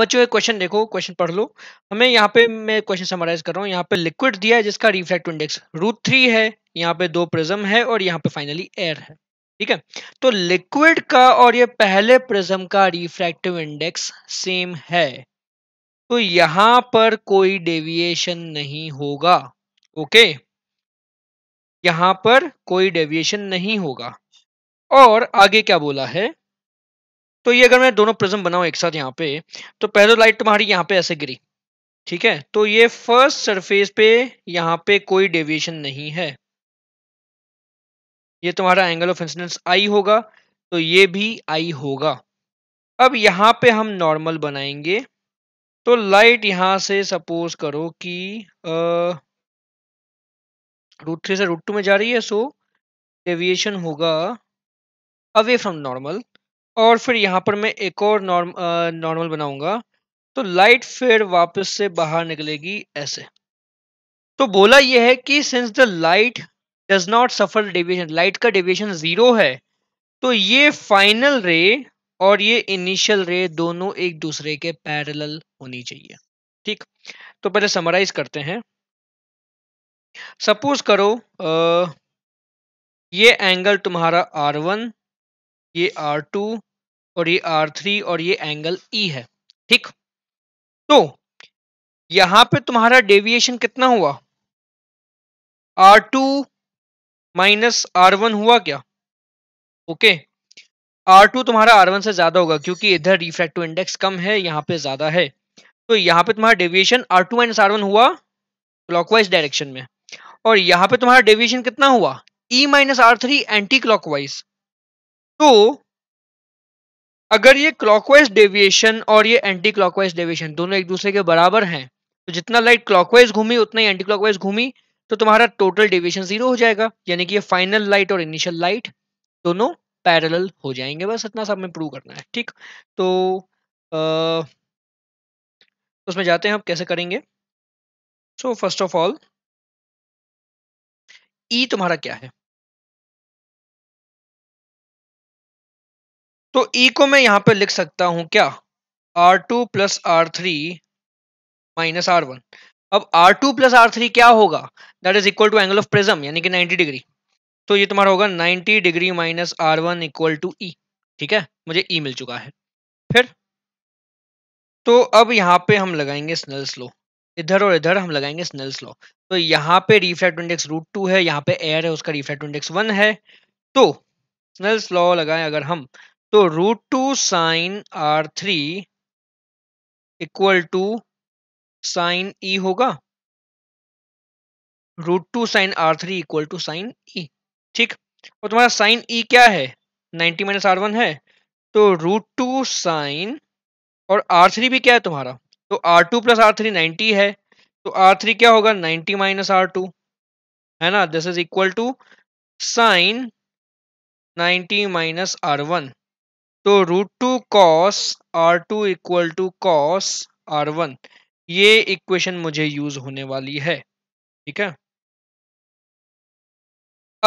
बच्चों एक क्वेश्चन देखो क्वेश्चन पढ़ लो हमें यहाँ पे मैं क्वेश्चन समराइज कर रहा हूँ यहाँ पे लिक्विड दिया है जिसका रिफ्लेक्ट इंडेक्स रूट थ्री है यहाँ पे दो प्रिज्म है और यहाँ पे फाइनली एयर है ठीक है तो लिक्विड का और ये पहले प्रिज्म का रिफ्रैक्टिव इंडेक्स सेम है तो यहां पर कोई डेविएशन नहीं होगा ओके यहां पर कोई डेविएशन नहीं होगा और आगे क्या बोला है तो ये अगर मैं दोनों प्रिज्म बनाऊँ एक साथ यहाँ पे तो पहले लाइट तुम्हारी यहाँ पे ऐसे गिरी ठीक है तो ये फर्स्ट सरफेस पे यहाँ पे कोई डेविएशन नहीं है ये तुम्हारा एंगल ऑफ इंसिडेंस आई होगा तो ये भी आई होगा अब यहाँ पे हम नॉर्मल बनाएंगे तो लाइट यहाँ से सपोज करो कि रूट थ्री से रूट टू में जा रही है सो डेविएशन होगा अवे फ्रॉम नॉर्मल और फिर यहाँ पर मैं एक और नॉर्म नॉर्मल बनाऊंगा तो लाइट फिर वापस से बाहर निकलेगी ऐसे तो बोला यह है कि since the light does not suffer deviation light का डेविएशन जीरो है तो ये फाइनल रे और ये इनिशियल रे दोनों एक दूसरे के पैरेलल होनी चाहिए ठीक तो पहले समराइज करते हैं सपोज करो आ, ये एंगल तुम्हारा आर वन ये आर टू और ये आर थ्री और ये एंगल ई e है ठीक तो यहां पे तुम्हारा डेविएशन कितना हुआ R two minus R one हुआ क्या ओके आर टू तुम्हारा आर वन से ज्यादा होगा क्योंकि इधर रिफ्रैक्टिव इंडेक्स कम है यहां पे ज्यादा है तो यहां पे तुम्हारा deviation R two minus R one हुआ क्लॉकवाइज डायरेक्शन में और यहाँ पे तुम्हारा डेविएशन कितना हुआ E minus R three anticlockwise तो अगर ये क्लॉकवाइज डेविएशन और ये एंटी क्लॉकवाइज डेविएशन दोनों एक दूसरे के बराबर हैं तो जितना लाइट क्लॉकवाइज घूमी उतना ही एंटी क्लॉकवाइज घूमी तो तुम्हारा टोटल डेविएशन जीरो हो जाएगा यानी कि ये फाइनल लाइट और इनिशियल लाइट दोनों पैरेलल हो जाएंगे बस इतना सब में प्रूव करना है ठीक तो आ, तो उसमें जाते हैं हम कैसे करेंगे so first of all E तुम्हारा क्या है तो ई e को मैं यहाँ पे लिख सकता हूं क्या R two plus R three minus R one अब R two plus R three क्या होगा that is equal to angle of prism यानी कि 90 डिग्री तो ये तुम्हारा होगा 90 degree minus R one equal to E ठीक है मुझे ई e मिल चुका है फिर तो अब यहाँ पे हम लगाएंगे स्नेल स्लो इधर और इधर हम लगाएंगे स्नेल स्लो तो यहाँ पे रिफ्लेक्ट इंडेक्स रूट टू है यहाँ पे एयर है उसका रिफ्लेक्ट इंडेक्स वन है तो स्नेल लॉ लगाए अगर हम तो root two sine R three equal to sine E होगा root two sine R three equal to sine E ठीक और तुम्हारा साइन ई e क्या है 90 माइनस आर वन है तो रूट टू साइन और आर थ्री भी क्या है तुम्हारा तो R two plus R three ninety है तो आर थ्री क्या होगा नाइन्टी माइनस आर टू है ना this is equal to sine ninety minus R one तो root two cos R two equal to cos R one ये equation मुझे use होने वाली है ठीक है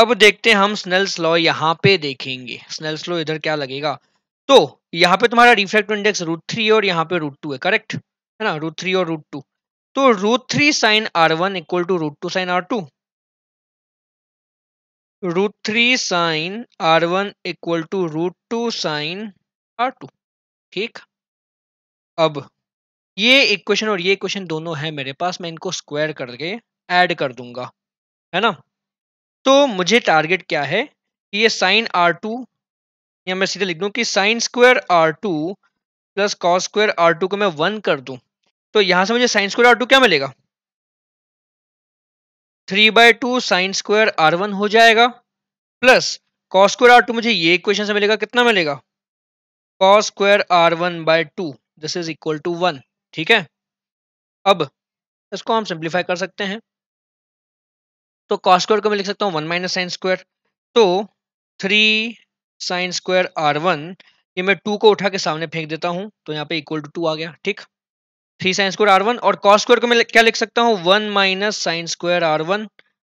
अब देखते हैं हम स्नेल्स लॉ यहाँ पे देखेंगे स्नेल्स लॉ इधर क्या लगेगा तो यहाँ पे तुम्हारा रिफ्लेक्ट इंडेक्स रूट थ्री और यहाँ पे रूट टू है करेक्ट है ना रूट थ्री और रूट टू तो root three sine R one equal to root two sine R two root 3 sine R one equal to root two sine R two ठीक अब ये इक्वेशन और ये इक्वेशन दोनों है मेरे पास मैं इनको स्क्वायर करके ऐड कर दूंगा है ना तो मुझे टारगेट क्या है कि ये साइन आर टू या मैं सीधे लिख दूं कि sine square R two plus cos square R two को मैं वन कर दूँ तो यहां से मुझे साइन स्क्वायर आर टू क्या मिलेगा three by two sine square R one हो जाएगा plus cos square R two मुझे ये इक्वेशन से मिलेगा कितना मिलेगा cos square R one by two this is equal to one ठीक है अब इसको हम सिंप्लीफाई कर सकते हैं तो कॉस स्क्वायर को मैं लिख सकता हूँ वन माइनस साइन स्क्वायर तो three sine square R one ये मैं टू को उठा के सामने फेंक देता हूँ तो यहाँ पे इक्वल टू टू आ गया ठीक three sine square R one और कॉस स्क्वायर को मैं क्या लिख सकता हूँ one minus sine square R one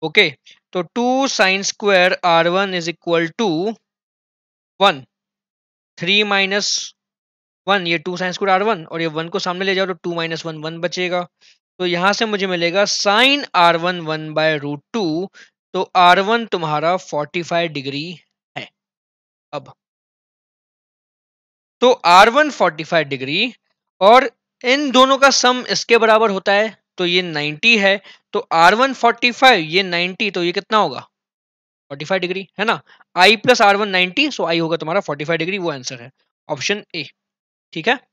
okay तो two sine square R one is equal to one three minus one ये two sine square R one और ये वन को सामने ले जाओ तो टू माइनस वन वन बचेगा तो यहाँ से मुझे मिलेगा sine R one one by root two तो आर वन तुम्हारा फोर्टी फाइव डिग्री है अब तो R one forty five degree और इन दोनों का सम इसके बराबर होता है तो ये 90 है तो R145 ये 90 तो ये कितना होगा 45 डिग्री है ना I plus R one ninety so I होगा तुम्हारा 45 डिग्री वो आंसर है ऑप्शन ए ठीक है